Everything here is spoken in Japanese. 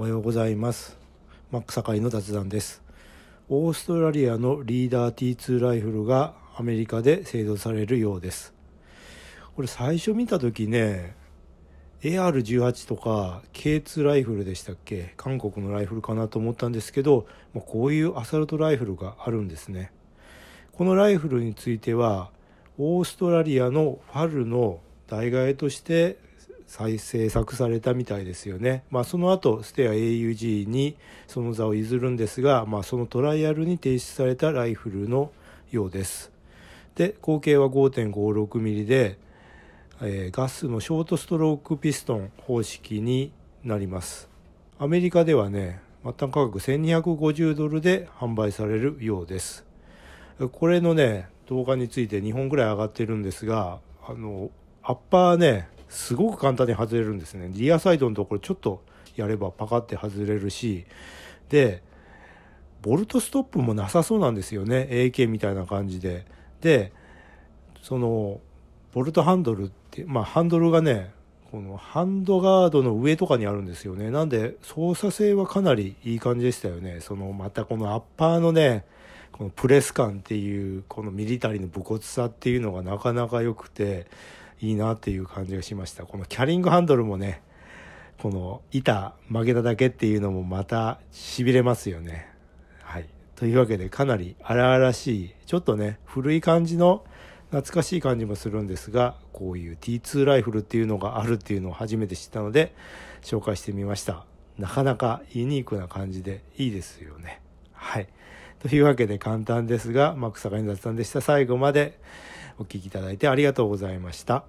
おはようございます。マック堺の雑談です。オーストラリアのリーダー T2 ライフルがアメリカで製造されるようです。これ最初見た時ね、AR18 とか K2 ライフルでしたっけ韓国のライフルかなと思ったんですけど、まうこういうアサルトライフルがあるんですね。このライフルについては、オーストラリアのファルの代替えとして再制作されたみたいですよね。まあ、その後、ステア AUG にその座を譲るんですが、まあ、そのトライアルに提出されたライフルのようです。で、口径は 5.56mm で、えー、ガスのショートストロークピストン方式になります。アメリカではね、末端価格1250ドルで販売されるようです。これのね、動画について2本ぐらい上がってるんですが、あの、アッパーね、すごく簡単に外れるんですねリアサイドのところちょっとやればパカって外れるしでボルトストップもなさそうなんですよね AK みたいな感じででそのボルトハンドルってまあハンドルがねこのハンドガードの上とかにあるんですよねなんで操作性はかなりいい感じでしたよねそのまたこのアッパーのねこのプレス感っていうこのミリタリーの武骨さっていうのがなかなか良くていいなっていう感じがしました。このキャリングハンドルもね、この板曲げただけっていうのもまたしびれますよね。はい。というわけでかなり荒々しい、ちょっとね、古い感じの懐かしい感じもするんですが、こういう T2 ライフルっていうのがあるっていうのを初めて知ったので紹介してみました。なかなかユニークな感じでいいですよね。はい。というわけで簡単ですが、マック坂の雑談でした。最後までお聴きいただいてありがとうございました。